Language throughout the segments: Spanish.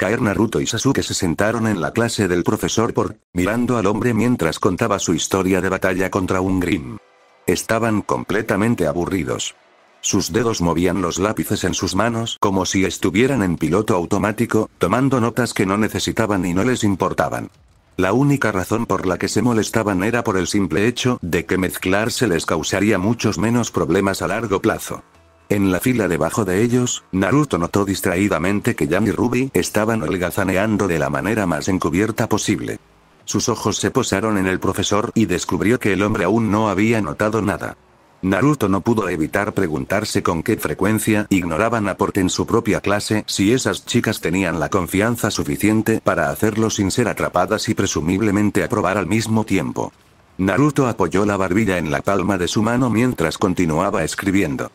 caer Naruto y Sasuke se sentaron en la clase del profesor por, mirando al hombre mientras contaba su historia de batalla contra un Grimm. Estaban completamente aburridos. Sus dedos movían los lápices en sus manos como si estuvieran en piloto automático, tomando notas que no necesitaban y no les importaban. La única razón por la que se molestaban era por el simple hecho de que mezclarse les causaría muchos menos problemas a largo plazo. En la fila debajo de ellos, Naruto notó distraídamente que Yami y Ruby estaban holgazaneando de la manera más encubierta posible. Sus ojos se posaron en el profesor y descubrió que el hombre aún no había notado nada. Naruto no pudo evitar preguntarse con qué frecuencia ignoraban a en su propia clase si esas chicas tenían la confianza suficiente para hacerlo sin ser atrapadas y presumiblemente aprobar al mismo tiempo. Naruto apoyó la barbilla en la palma de su mano mientras continuaba escribiendo.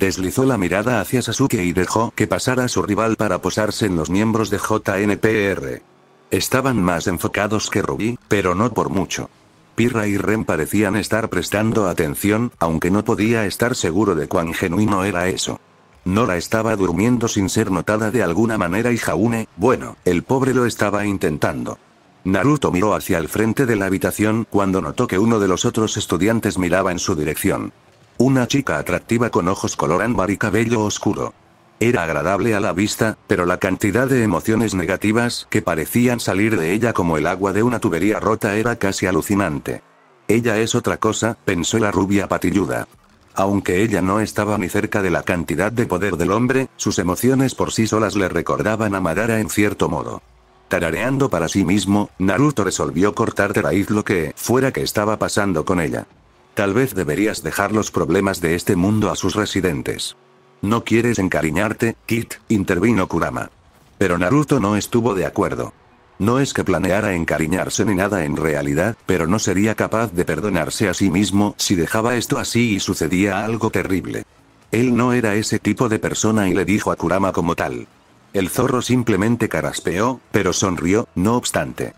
Deslizó la mirada hacia Sasuke y dejó que pasara su rival para posarse en los miembros de JNPR. Estaban más enfocados que Ruby, pero no por mucho. Pirra y Ren parecían estar prestando atención, aunque no podía estar seguro de cuán genuino era eso. Nora estaba durmiendo sin ser notada de alguna manera y Jaune, bueno, el pobre lo estaba intentando. Naruto miró hacia el frente de la habitación cuando notó que uno de los otros estudiantes miraba en su dirección. Una chica atractiva con ojos color ámbar y cabello oscuro. Era agradable a la vista, pero la cantidad de emociones negativas que parecían salir de ella como el agua de una tubería rota era casi alucinante. Ella es otra cosa, pensó la rubia patilluda. Aunque ella no estaba ni cerca de la cantidad de poder del hombre, sus emociones por sí solas le recordaban a Madara en cierto modo. Tarareando para sí mismo, Naruto resolvió cortar de raíz lo que fuera que estaba pasando con ella. Tal vez deberías dejar los problemas de este mundo a sus residentes. No quieres encariñarte, Kit, intervino Kurama. Pero Naruto no estuvo de acuerdo. No es que planeara encariñarse ni nada en realidad, pero no sería capaz de perdonarse a sí mismo si dejaba esto así y sucedía algo terrible. Él no era ese tipo de persona y le dijo a Kurama como tal. El zorro simplemente caraspeó, pero sonrió, no obstante.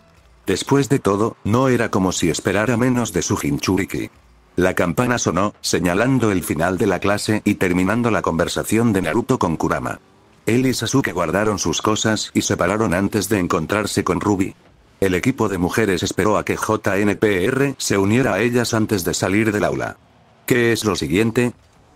Después de todo, no era como si esperara menos de su jinchuriki. La campana sonó, señalando el final de la clase y terminando la conversación de Naruto con Kurama. Él y Sasuke guardaron sus cosas y se pararon antes de encontrarse con Ruby. El equipo de mujeres esperó a que JNPR se uniera a ellas antes de salir del aula. ¿Qué es lo siguiente?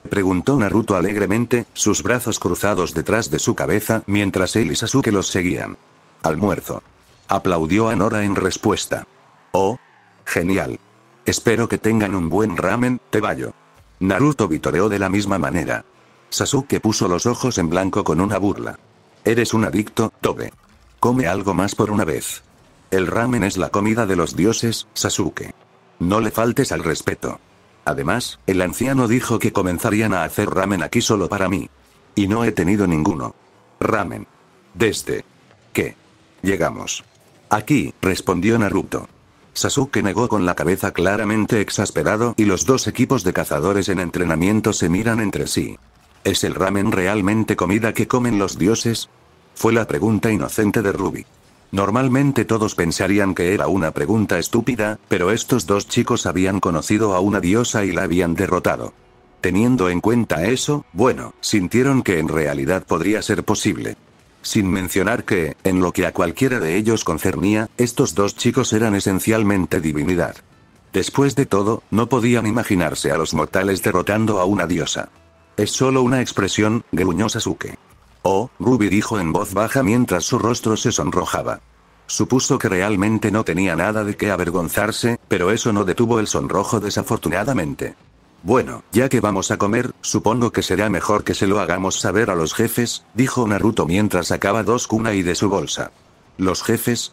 Preguntó Naruto alegremente, sus brazos cruzados detrás de su cabeza mientras él y Sasuke los seguían. Almuerzo. Aplaudió a Nora en respuesta. Oh. Genial. Espero que tengan un buen ramen, vayo. Naruto vitoreó de la misma manera. Sasuke puso los ojos en blanco con una burla. Eres un adicto, Tobe. Come algo más por una vez. El ramen es la comida de los dioses, Sasuke. No le faltes al respeto. Además, el anciano dijo que comenzarían a hacer ramen aquí solo para mí. Y no he tenido ninguno. Ramen. Desde. ¿Qué? Llegamos. Aquí, respondió Naruto. Sasuke negó con la cabeza claramente exasperado y los dos equipos de cazadores en entrenamiento se miran entre sí. ¿Es el ramen realmente comida que comen los dioses? Fue la pregunta inocente de Ruby. Normalmente todos pensarían que era una pregunta estúpida, pero estos dos chicos habían conocido a una diosa y la habían derrotado. Teniendo en cuenta eso, bueno, sintieron que en realidad podría ser posible sin mencionar que, en lo que a cualquiera de ellos concernía, estos dos chicos eran esencialmente divinidad. Después de todo, no podían imaginarse a los mortales derrotando a una diosa. Es solo una expresión, gruñó Sasuke. Oh, Ruby dijo en voz baja mientras su rostro se sonrojaba. Supuso que realmente no tenía nada de qué avergonzarse, pero eso no detuvo el sonrojo desafortunadamente. Bueno, ya que vamos a comer, supongo que será mejor que se lo hagamos saber a los jefes, dijo Naruto mientras sacaba dos kunai de su bolsa. ¿Los jefes?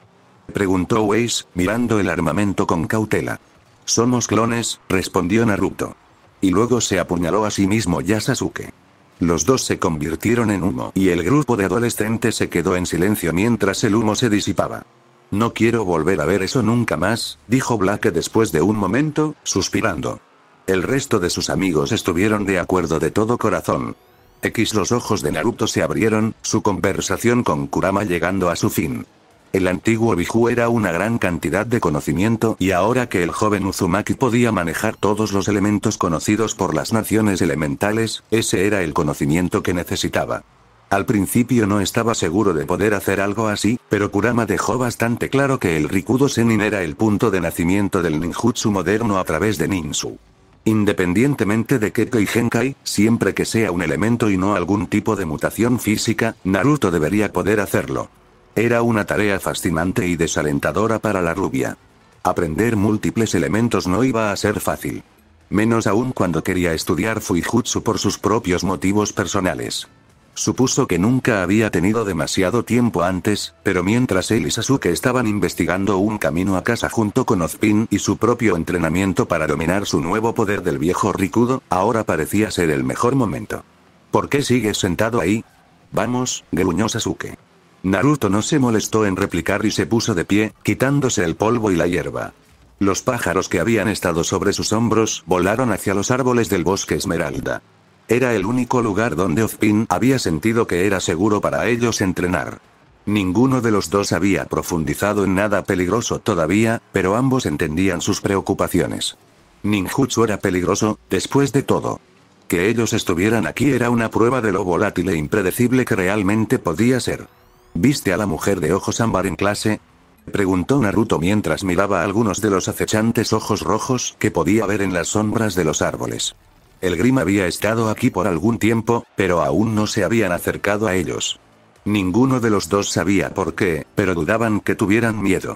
preguntó Weiss, mirando el armamento con cautela. Somos clones, respondió Naruto. Y luego se apuñaló a sí mismo Yasasuke. Sasuke. Los dos se convirtieron en humo y el grupo de adolescentes se quedó en silencio mientras el humo se disipaba. No quiero volver a ver eso nunca más, dijo Black después de un momento, suspirando. El resto de sus amigos estuvieron de acuerdo de todo corazón. X los ojos de Naruto se abrieron, su conversación con Kurama llegando a su fin. El antiguo Biju era una gran cantidad de conocimiento y ahora que el joven Uzumaki podía manejar todos los elementos conocidos por las naciones elementales, ese era el conocimiento que necesitaba. Al principio no estaba seguro de poder hacer algo así, pero Kurama dejó bastante claro que el Rikudo Senin era el punto de nacimiento del ninjutsu moderno a través de ninsu. Independientemente de Kekkei Genkai, siempre que sea un elemento y no algún tipo de mutación física, Naruto debería poder hacerlo. Era una tarea fascinante y desalentadora para la rubia. Aprender múltiples elementos no iba a ser fácil. Menos aún cuando quería estudiar Fujitsu por sus propios motivos personales. Supuso que nunca había tenido demasiado tiempo antes, pero mientras él y Sasuke estaban investigando un camino a casa junto con Ozpin y su propio entrenamiento para dominar su nuevo poder del viejo Rikudo, ahora parecía ser el mejor momento. ¿Por qué sigues sentado ahí? Vamos, gruñó Sasuke. Naruto no se molestó en replicar y se puso de pie, quitándose el polvo y la hierba. Los pájaros que habían estado sobre sus hombros volaron hacia los árboles del bosque Esmeralda. Era el único lugar donde Ozpin había sentido que era seguro para ellos entrenar. Ninguno de los dos había profundizado en nada peligroso todavía, pero ambos entendían sus preocupaciones. Ninjutsu era peligroso, después de todo. Que ellos estuvieran aquí era una prueba de lo volátil e impredecible que realmente podía ser. ¿Viste a la mujer de ojos ámbar en clase? Preguntó Naruto mientras miraba algunos de los acechantes ojos rojos que podía ver en las sombras de los árboles. El Grim había estado aquí por algún tiempo, pero aún no se habían acercado a ellos. Ninguno de los dos sabía por qué, pero dudaban que tuvieran miedo.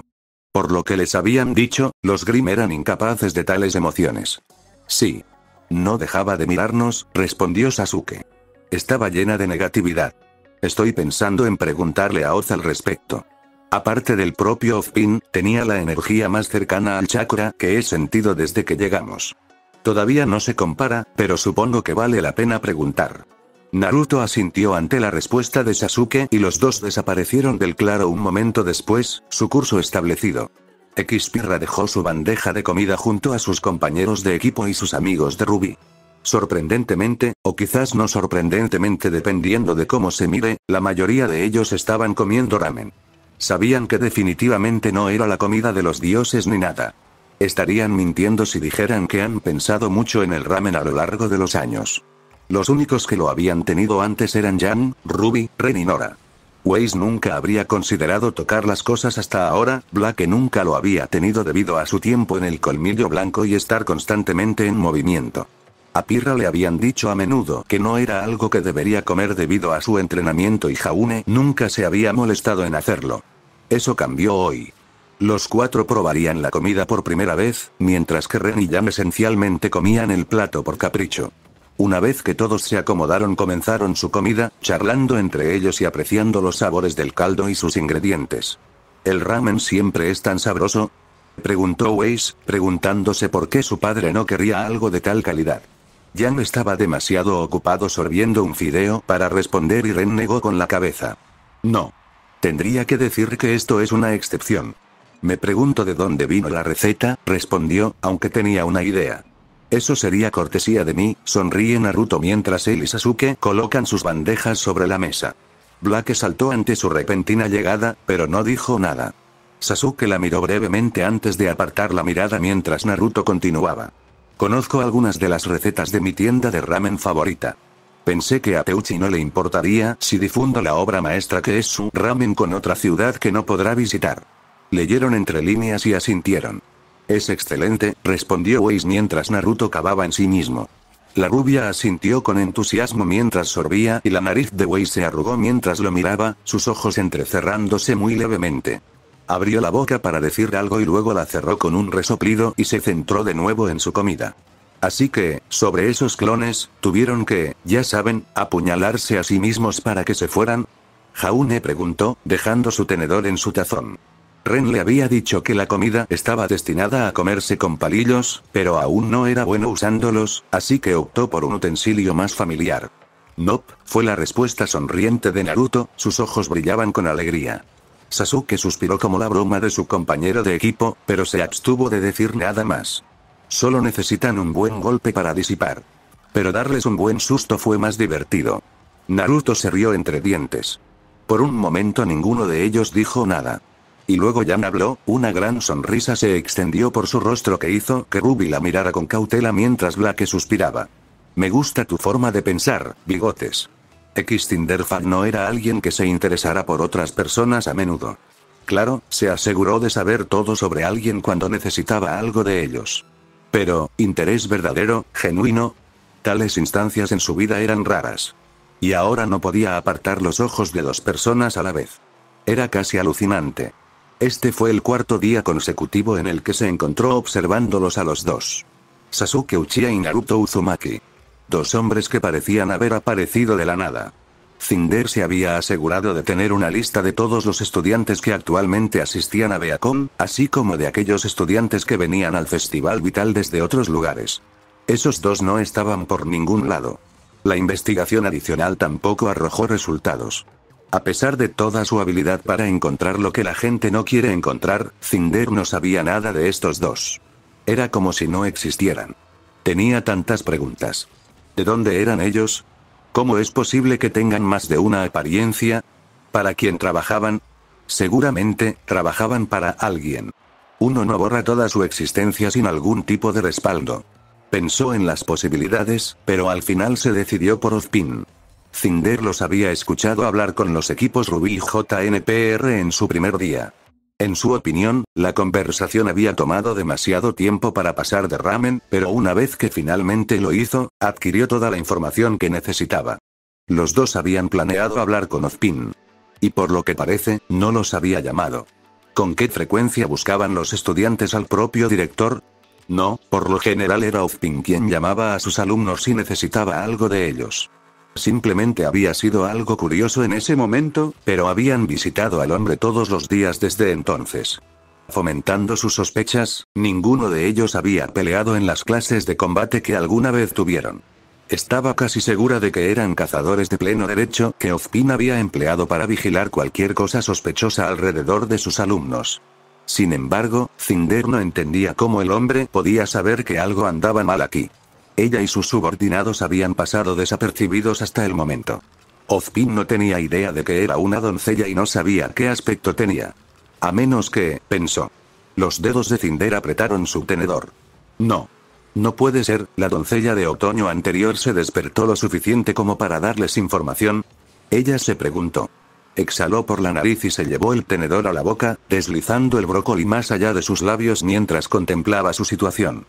Por lo que les habían dicho, los grim eran incapaces de tales emociones. Sí. No dejaba de mirarnos, respondió Sasuke. Estaba llena de negatividad. Estoy pensando en preguntarle a Oz al respecto. Aparte del propio Ozpin, tenía la energía más cercana al chakra que he sentido desde que llegamos. Todavía no se compara, pero supongo que vale la pena preguntar. Naruto asintió ante la respuesta de Sasuke y los dos desaparecieron del claro un momento después, su curso establecido. Xpirra dejó su bandeja de comida junto a sus compañeros de equipo y sus amigos de Ruby. Sorprendentemente, o quizás no sorprendentemente dependiendo de cómo se mire, la mayoría de ellos estaban comiendo ramen. Sabían que definitivamente no era la comida de los dioses ni nada. Estarían mintiendo si dijeran que han pensado mucho en el ramen a lo largo de los años. Los únicos que lo habían tenido antes eran Jan, Ruby, Ren y Nora. Waze nunca habría considerado tocar las cosas hasta ahora, Black nunca lo había tenido debido a su tiempo en el colmillo blanco y estar constantemente en movimiento. A Pirra le habían dicho a menudo que no era algo que debería comer debido a su entrenamiento y Jaune nunca se había molestado en hacerlo. Eso cambió hoy. Los cuatro probarían la comida por primera vez, mientras que Ren y Jan esencialmente comían el plato por capricho. Una vez que todos se acomodaron comenzaron su comida, charlando entre ellos y apreciando los sabores del caldo y sus ingredientes. ¿El ramen siempre es tan sabroso? Preguntó Weiss, preguntándose por qué su padre no quería algo de tal calidad. Jan estaba demasiado ocupado sorbiendo un fideo para responder y Ren negó con la cabeza. No. Tendría que decir que esto es una excepción. Me pregunto de dónde vino la receta, respondió, aunque tenía una idea. Eso sería cortesía de mí, sonríe Naruto mientras él y Sasuke colocan sus bandejas sobre la mesa. Black saltó ante su repentina llegada, pero no dijo nada. Sasuke la miró brevemente antes de apartar la mirada mientras Naruto continuaba. Conozco algunas de las recetas de mi tienda de ramen favorita. Pensé que a Teuchi no le importaría si difundo la obra maestra que es su ramen con otra ciudad que no podrá visitar. Leyeron entre líneas y asintieron. Es excelente, respondió Weiss mientras Naruto cavaba en sí mismo. La rubia asintió con entusiasmo mientras sorbía y la nariz de Weiss se arrugó mientras lo miraba, sus ojos entrecerrándose muy levemente. Abrió la boca para decir algo y luego la cerró con un resoplido y se centró de nuevo en su comida. Así que, sobre esos clones, tuvieron que, ya saben, apuñalarse a sí mismos para que se fueran. Jaune preguntó, dejando su tenedor en su tazón. Ren le había dicho que la comida estaba destinada a comerse con palillos, pero aún no era bueno usándolos, así que optó por un utensilio más familiar. Nope, fue la respuesta sonriente de Naruto, sus ojos brillaban con alegría. Sasuke suspiró como la broma de su compañero de equipo, pero se abstuvo de decir nada más. Solo necesitan un buen golpe para disipar. Pero darles un buen susto fue más divertido. Naruto se rió entre dientes. Por un momento ninguno de ellos dijo nada y luego Jan habló, una gran sonrisa se extendió por su rostro que hizo que Ruby la mirara con cautela mientras Black suspiraba. Me gusta tu forma de pensar, bigotes. X Tinderfan no era alguien que se interesara por otras personas a menudo. Claro, se aseguró de saber todo sobre alguien cuando necesitaba algo de ellos. Pero, interés verdadero, genuino. Tales instancias en su vida eran raras. Y ahora no podía apartar los ojos de dos personas a la vez. Era casi alucinante. Este fue el cuarto día consecutivo en el que se encontró observándolos a los dos. Sasuke Uchiha y Naruto Uzumaki. Dos hombres que parecían haber aparecido de la nada. Cinder se había asegurado de tener una lista de todos los estudiantes que actualmente asistían a Beacon, así como de aquellos estudiantes que venían al Festival Vital desde otros lugares. Esos dos no estaban por ningún lado. La investigación adicional tampoco arrojó resultados. A pesar de toda su habilidad para encontrar lo que la gente no quiere encontrar, Cinder no sabía nada de estos dos. Era como si no existieran. Tenía tantas preguntas. ¿De dónde eran ellos? ¿Cómo es posible que tengan más de una apariencia? ¿Para quién trabajaban? Seguramente, trabajaban para alguien. Uno no borra toda su existencia sin algún tipo de respaldo. Pensó en las posibilidades, pero al final se decidió por Ozpin. Cinder los había escuchado hablar con los equipos Ruby y JNPR en su primer día. En su opinión, la conversación había tomado demasiado tiempo para pasar de ramen, pero una vez que finalmente lo hizo, adquirió toda la información que necesitaba. Los dos habían planeado hablar con Ozpin. Y por lo que parece, no los había llamado. ¿Con qué frecuencia buscaban los estudiantes al propio director? No, por lo general era Ozpin quien llamaba a sus alumnos si necesitaba algo de ellos. Simplemente había sido algo curioso en ese momento, pero habían visitado al hombre todos los días desde entonces. Fomentando sus sospechas, ninguno de ellos había peleado en las clases de combate que alguna vez tuvieron. Estaba casi segura de que eran cazadores de pleno derecho que Ozpin había empleado para vigilar cualquier cosa sospechosa alrededor de sus alumnos. Sin embargo, Cinder no entendía cómo el hombre podía saber que algo andaba mal aquí. Ella y sus subordinados habían pasado desapercibidos hasta el momento. Ozpin no tenía idea de que era una doncella y no sabía qué aspecto tenía. A menos que, pensó. Los dedos de Cinder apretaron su tenedor. No. No puede ser, la doncella de otoño anterior se despertó lo suficiente como para darles información. Ella se preguntó. Exhaló por la nariz y se llevó el tenedor a la boca, deslizando el brócoli más allá de sus labios mientras contemplaba su situación.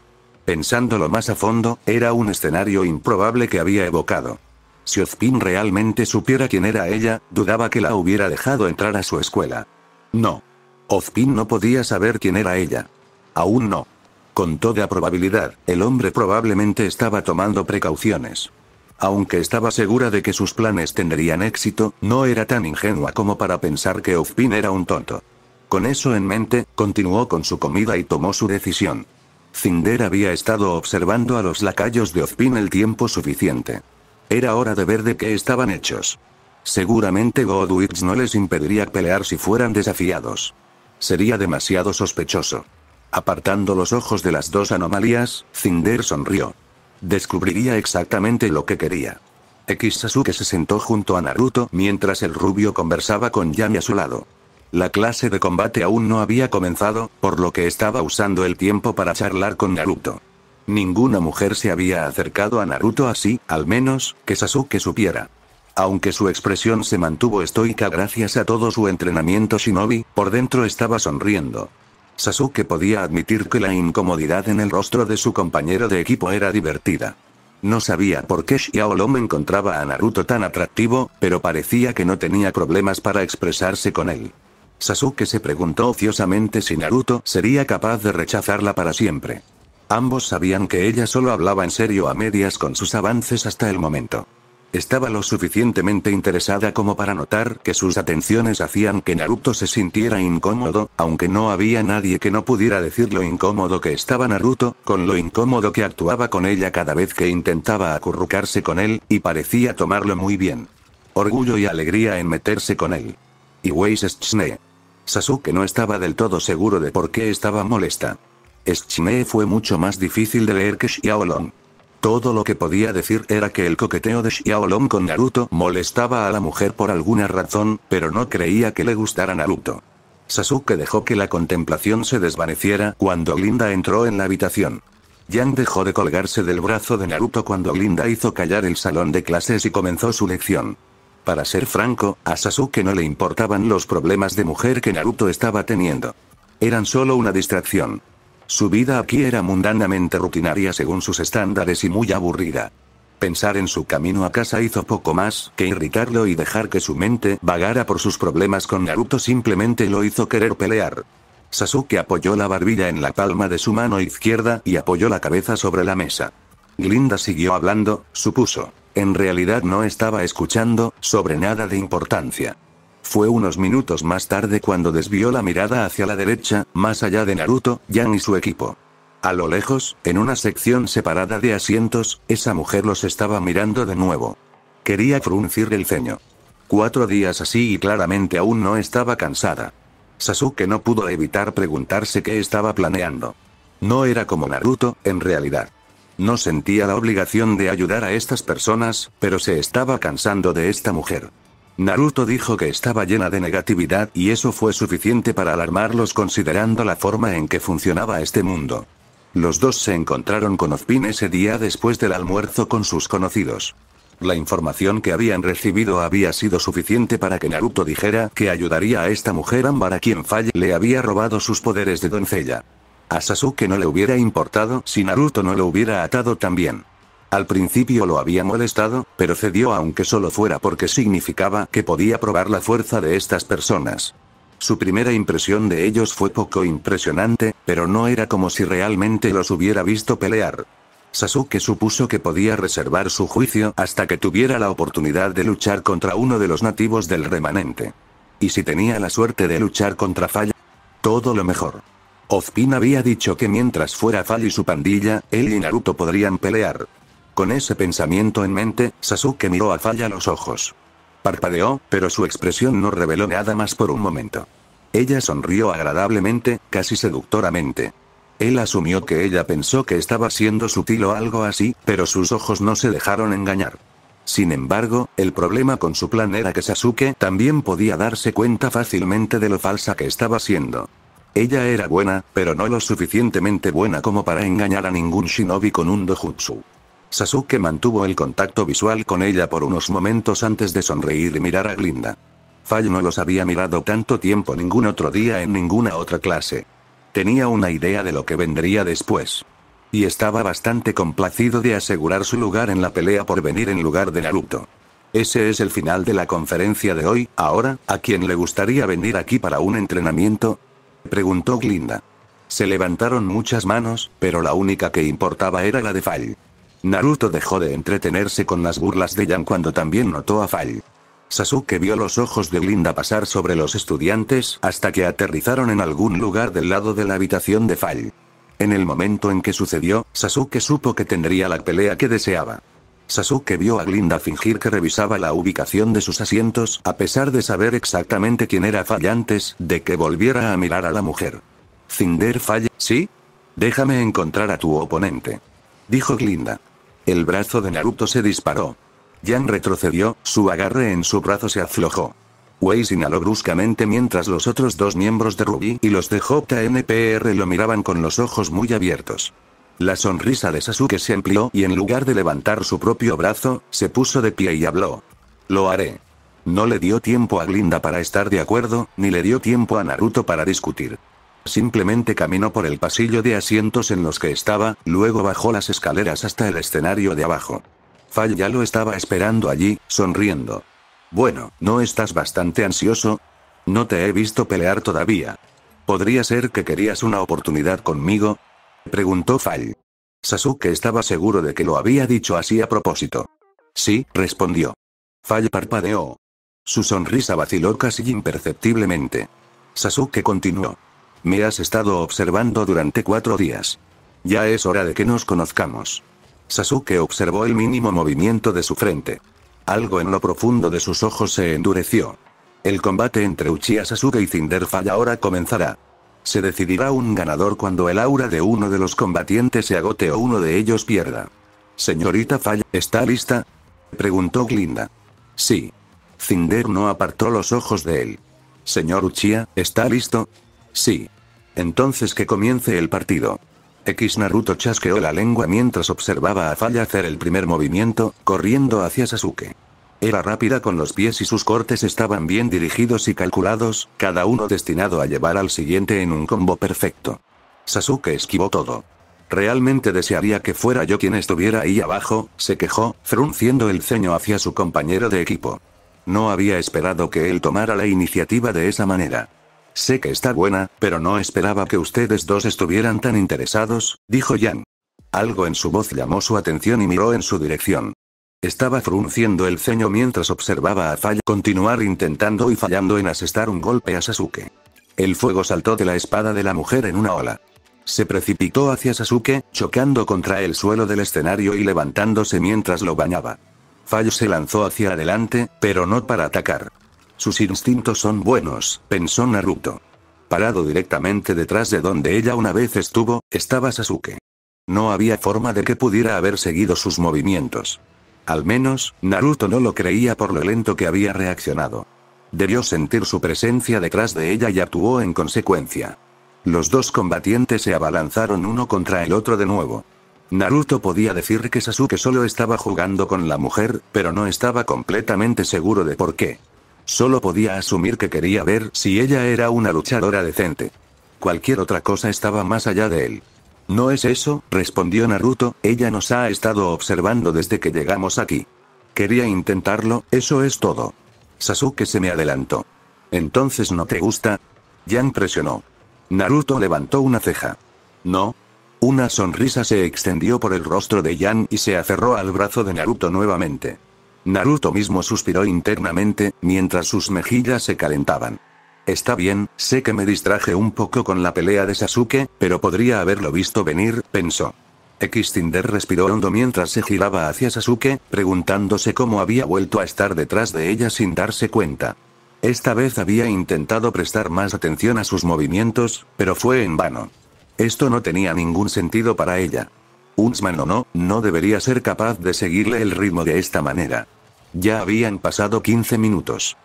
Pensándolo más a fondo, era un escenario improbable que había evocado. Si Ozpin realmente supiera quién era ella, dudaba que la hubiera dejado entrar a su escuela. No. Ozpin no podía saber quién era ella. Aún no. Con toda probabilidad, el hombre probablemente estaba tomando precauciones. Aunque estaba segura de que sus planes tendrían éxito, no era tan ingenua como para pensar que Ozpin era un tonto. Con eso en mente, continuó con su comida y tomó su decisión. Cinder había estado observando a los lacayos de Ozpin el tiempo suficiente. Era hora de ver de qué estaban hechos. Seguramente Godwitz no les impediría pelear si fueran desafiados. Sería demasiado sospechoso. Apartando los ojos de las dos anomalías, Cinder sonrió. Descubriría exactamente lo que quería. X Sasuke se sentó junto a Naruto mientras el rubio conversaba con Yami a su lado. La clase de combate aún no había comenzado, por lo que estaba usando el tiempo para charlar con Naruto. Ninguna mujer se había acercado a Naruto así, al menos, que Sasuke supiera. Aunque su expresión se mantuvo estoica gracias a todo su entrenamiento shinobi, por dentro estaba sonriendo. Sasuke podía admitir que la incomodidad en el rostro de su compañero de equipo era divertida. No sabía por qué Xiaolong encontraba a Naruto tan atractivo, pero parecía que no tenía problemas para expresarse con él. Sasuke se preguntó ociosamente si Naruto sería capaz de rechazarla para siempre. Ambos sabían que ella solo hablaba en serio a medias con sus avances hasta el momento. Estaba lo suficientemente interesada como para notar que sus atenciones hacían que Naruto se sintiera incómodo, aunque no había nadie que no pudiera decir lo incómodo que estaba Naruto, con lo incómodo que actuaba con ella cada vez que intentaba acurrucarse con él, y parecía tomarlo muy bien. Orgullo y alegría en meterse con él. Y Weiss Sasuke no estaba del todo seguro de por qué estaba molesta. Shimei fue mucho más difícil de leer que Xiaolong. Todo lo que podía decir era que el coqueteo de Xiaolong con Naruto molestaba a la mujer por alguna razón, pero no creía que le gustara Naruto. Sasuke dejó que la contemplación se desvaneciera cuando Linda entró en la habitación. Yang dejó de colgarse del brazo de Naruto cuando Linda hizo callar el salón de clases y comenzó su lección. Para ser franco, a Sasuke no le importaban los problemas de mujer que Naruto estaba teniendo. Eran solo una distracción. Su vida aquí era mundanamente rutinaria según sus estándares y muy aburrida. Pensar en su camino a casa hizo poco más que irritarlo y dejar que su mente vagara por sus problemas con Naruto simplemente lo hizo querer pelear. Sasuke apoyó la barbilla en la palma de su mano izquierda y apoyó la cabeza sobre la mesa. Glinda siguió hablando, supuso. En realidad no estaba escuchando, sobre nada de importancia. Fue unos minutos más tarde cuando desvió la mirada hacia la derecha, más allá de Naruto, Yan y su equipo. A lo lejos, en una sección separada de asientos, esa mujer los estaba mirando de nuevo. Quería fruncir el ceño. Cuatro días así y claramente aún no estaba cansada. Sasuke no pudo evitar preguntarse qué estaba planeando. No era como Naruto, en realidad. No sentía la obligación de ayudar a estas personas, pero se estaba cansando de esta mujer. Naruto dijo que estaba llena de negatividad y eso fue suficiente para alarmarlos considerando la forma en que funcionaba este mundo. Los dos se encontraron con Ozpin ese día después del almuerzo con sus conocidos. La información que habían recibido había sido suficiente para que Naruto dijera que ayudaría a esta mujer ámbar a quien Falle le había robado sus poderes de doncella. A Sasuke no le hubiera importado si Naruto no lo hubiera atado también. Al principio lo había molestado, pero cedió aunque solo fuera porque significaba que podía probar la fuerza de estas personas. Su primera impresión de ellos fue poco impresionante, pero no era como si realmente los hubiera visto pelear. Sasuke supuso que podía reservar su juicio hasta que tuviera la oportunidad de luchar contra uno de los nativos del remanente. Y si tenía la suerte de luchar contra Falla, todo lo mejor. Ozpin había dicho que mientras fuera Fall y su pandilla, él y Naruto podrían pelear. Con ese pensamiento en mente, Sasuke miró a Falla a los ojos. Parpadeó, pero su expresión no reveló nada más por un momento. Ella sonrió agradablemente, casi seductoramente. Él asumió que ella pensó que estaba siendo sutil o algo así, pero sus ojos no se dejaron engañar. Sin embargo, el problema con su plan era que Sasuke también podía darse cuenta fácilmente de lo falsa que estaba siendo. Ella era buena, pero no lo suficientemente buena como para engañar a ningún shinobi con un dojutsu. Sasuke mantuvo el contacto visual con ella por unos momentos antes de sonreír y mirar a Glinda. Fay no los había mirado tanto tiempo ningún otro día en ninguna otra clase. Tenía una idea de lo que vendría después. Y estaba bastante complacido de asegurar su lugar en la pelea por venir en lugar de Naruto. Ese es el final de la conferencia de hoy, ahora, ¿a quien le gustaría venir aquí para un entrenamiento? preguntó Glinda. Se levantaron muchas manos, pero la única que importaba era la de Fall. Naruto dejó de entretenerse con las burlas de Jan cuando también notó a Fall. Sasuke vio los ojos de Glinda pasar sobre los estudiantes hasta que aterrizaron en algún lugar del lado de la habitación de Fall. En el momento en que sucedió, Sasuke supo que tendría la pelea que deseaba. Sasuke vio a Glinda fingir que revisaba la ubicación de sus asientos a pesar de saber exactamente quién era Falla antes de que volviera a mirar a la mujer. Cinder Falla, ¿sí? Déjame encontrar a tu oponente. Dijo Glinda. El brazo de Naruto se disparó. Jan retrocedió, su agarre en su brazo se aflojó. Wei inhaló bruscamente mientras los otros dos miembros de Ruby y los de JNPR lo miraban con los ojos muy abiertos. La sonrisa de Sasuke se amplió y en lugar de levantar su propio brazo, se puso de pie y habló. Lo haré. No le dio tiempo a Glinda para estar de acuerdo, ni le dio tiempo a Naruto para discutir. Simplemente caminó por el pasillo de asientos en los que estaba, luego bajó las escaleras hasta el escenario de abajo. Fall ya lo estaba esperando allí, sonriendo. Bueno, ¿no estás bastante ansioso? No te he visto pelear todavía. ¿Podría ser que querías una oportunidad conmigo? Preguntó Fall. Sasuke estaba seguro de que lo había dicho así a propósito. Sí, respondió. Fall parpadeó. Su sonrisa vaciló casi imperceptiblemente. Sasuke continuó. Me has estado observando durante cuatro días. Ya es hora de que nos conozcamos. Sasuke observó el mínimo movimiento de su frente. Algo en lo profundo de sus ojos se endureció. El combate entre Uchiha Sasuke y Cinder Fall ahora comenzará. Se decidirá un ganador cuando el aura de uno de los combatientes se agote o uno de ellos pierda. Señorita Falla, ¿está lista? Preguntó Glinda. Sí. Cinder no apartó los ojos de él. Señor Uchiha, ¿está listo? Sí. Entonces que comience el partido. X Naruto chasqueó la lengua mientras observaba a Falla hacer el primer movimiento, corriendo hacia Sasuke. Era rápida con los pies y sus cortes estaban bien dirigidos y calculados, cada uno destinado a llevar al siguiente en un combo perfecto. Sasuke esquivó todo. Realmente desearía que fuera yo quien estuviera ahí abajo, se quejó, frunciendo el ceño hacia su compañero de equipo. No había esperado que él tomara la iniciativa de esa manera. Sé que está buena, pero no esperaba que ustedes dos estuvieran tan interesados, dijo Jan. Algo en su voz llamó su atención y miró en su dirección. Estaba frunciendo el ceño mientras observaba a Falla continuar intentando y fallando en asestar un golpe a Sasuke. El fuego saltó de la espada de la mujer en una ola. Se precipitó hacia Sasuke, chocando contra el suelo del escenario y levantándose mientras lo bañaba. Fallo se lanzó hacia adelante, pero no para atacar. Sus instintos son buenos, pensó Naruto. Parado directamente detrás de donde ella una vez estuvo, estaba Sasuke. No había forma de que pudiera haber seguido sus movimientos. Al menos, Naruto no lo creía por lo lento que había reaccionado. Debió sentir su presencia detrás de ella y actuó en consecuencia. Los dos combatientes se abalanzaron uno contra el otro de nuevo. Naruto podía decir que Sasuke solo estaba jugando con la mujer, pero no estaba completamente seguro de por qué. Solo podía asumir que quería ver si ella era una luchadora decente. Cualquier otra cosa estaba más allá de él. No es eso, respondió Naruto, ella nos ha estado observando desde que llegamos aquí. Quería intentarlo, eso es todo. Sasuke se me adelantó. ¿Entonces no te gusta? Yan presionó. Naruto levantó una ceja. No. Una sonrisa se extendió por el rostro de Yan y se aferró al brazo de Naruto nuevamente. Naruto mismo suspiró internamente, mientras sus mejillas se calentaban. Está bien, sé que me distraje un poco con la pelea de Sasuke, pero podría haberlo visto venir, pensó. X Tinder respiró hondo mientras se giraba hacia Sasuke, preguntándose cómo había vuelto a estar detrás de ella sin darse cuenta. Esta vez había intentado prestar más atención a sus movimientos, pero fue en vano. Esto no tenía ningún sentido para ella. Unsman o no, no debería ser capaz de seguirle el ritmo de esta manera. Ya habían pasado 15 minutos.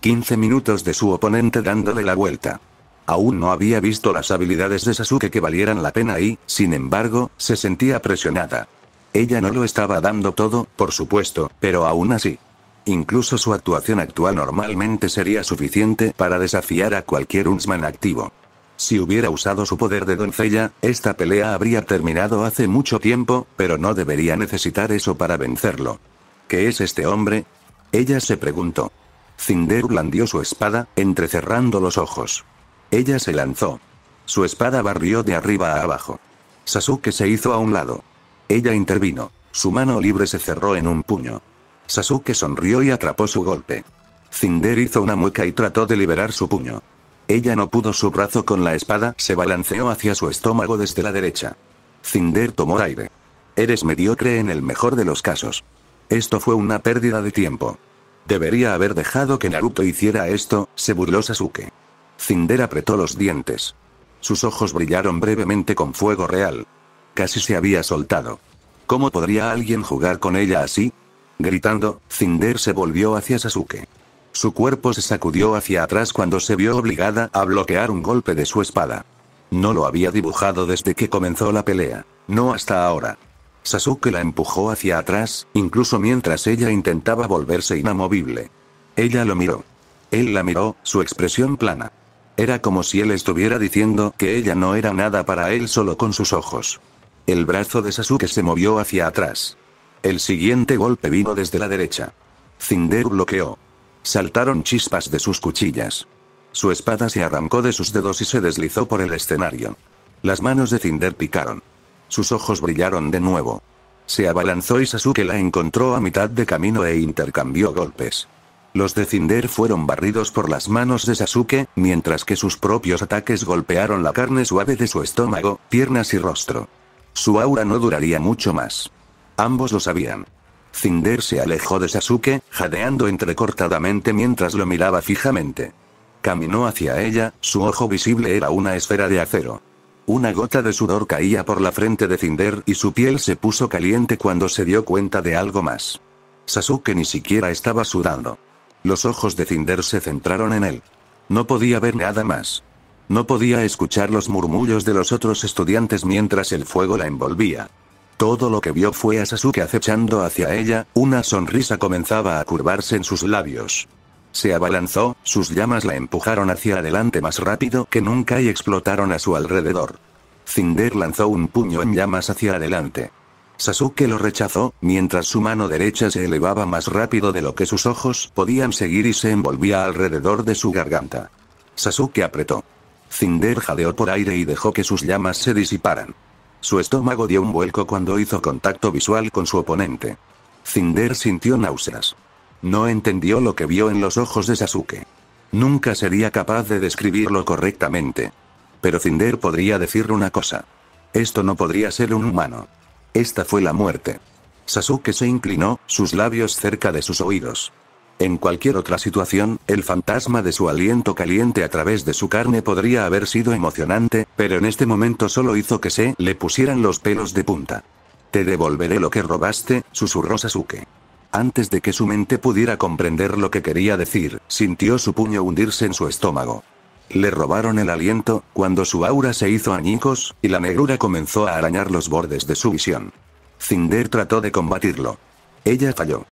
15 minutos de su oponente dándole la vuelta. Aún no había visto las habilidades de Sasuke que valieran la pena y, sin embargo, se sentía presionada. Ella no lo estaba dando todo, por supuesto, pero aún así. Incluso su actuación actual normalmente sería suficiente para desafiar a cualquier Unsman activo. Si hubiera usado su poder de doncella, esta pelea habría terminado hace mucho tiempo, pero no debería necesitar eso para vencerlo. ¿Qué es este hombre? Ella se preguntó. Cinder blandió su espada, entrecerrando los ojos. Ella se lanzó. Su espada barrió de arriba a abajo. Sasuke se hizo a un lado. Ella intervino. Su mano libre se cerró en un puño. Sasuke sonrió y atrapó su golpe. Cinder hizo una mueca y trató de liberar su puño. Ella no pudo su brazo con la espada, se balanceó hacia su estómago desde la derecha. Cinder tomó aire. Eres mediocre en el mejor de los casos. Esto fue una pérdida de tiempo. Debería haber dejado que Naruto hiciera esto, se burló Sasuke. Cinder apretó los dientes. Sus ojos brillaron brevemente con fuego real. Casi se había soltado. ¿Cómo podría alguien jugar con ella así? Gritando, Cinder se volvió hacia Sasuke. Su cuerpo se sacudió hacia atrás cuando se vio obligada a bloquear un golpe de su espada. No lo había dibujado desde que comenzó la pelea, no hasta ahora. Sasuke la empujó hacia atrás, incluso mientras ella intentaba volverse inamovible. Ella lo miró. Él la miró, su expresión plana. Era como si él estuviera diciendo que ella no era nada para él solo con sus ojos. El brazo de Sasuke se movió hacia atrás. El siguiente golpe vino desde la derecha. Cinder bloqueó. Saltaron chispas de sus cuchillas. Su espada se arrancó de sus dedos y se deslizó por el escenario. Las manos de Cinder picaron. Sus ojos brillaron de nuevo. Se abalanzó y Sasuke la encontró a mitad de camino e intercambió golpes. Los de Cinder fueron barridos por las manos de Sasuke, mientras que sus propios ataques golpearon la carne suave de su estómago, piernas y rostro. Su aura no duraría mucho más. Ambos lo sabían. Cinder se alejó de Sasuke, jadeando entrecortadamente mientras lo miraba fijamente. Caminó hacia ella, su ojo visible era una esfera de acero. Una gota de sudor caía por la frente de Cinder y su piel se puso caliente cuando se dio cuenta de algo más. Sasuke ni siquiera estaba sudando. Los ojos de Cinder se centraron en él. No podía ver nada más. No podía escuchar los murmullos de los otros estudiantes mientras el fuego la envolvía. Todo lo que vio fue a Sasuke acechando hacia ella, una sonrisa comenzaba a curvarse en sus labios. Se abalanzó, sus llamas la empujaron hacia adelante más rápido que nunca y explotaron a su alrededor. Cinder lanzó un puño en llamas hacia adelante. Sasuke lo rechazó, mientras su mano derecha se elevaba más rápido de lo que sus ojos podían seguir y se envolvía alrededor de su garganta. Sasuke apretó. Cinder jadeó por aire y dejó que sus llamas se disiparan. Su estómago dio un vuelco cuando hizo contacto visual con su oponente. Cinder sintió náuseas. No entendió lo que vio en los ojos de Sasuke. Nunca sería capaz de describirlo correctamente. Pero Cinder podría decir una cosa. Esto no podría ser un humano. Esta fue la muerte. Sasuke se inclinó, sus labios cerca de sus oídos. En cualquier otra situación, el fantasma de su aliento caliente a través de su carne podría haber sido emocionante, pero en este momento solo hizo que se le pusieran los pelos de punta. Te devolveré lo que robaste, susurró Sasuke. Antes de que su mente pudiera comprender lo que quería decir, sintió su puño hundirse en su estómago. Le robaron el aliento, cuando su aura se hizo añicos, y la negrura comenzó a arañar los bordes de su visión. Cinder trató de combatirlo. Ella falló.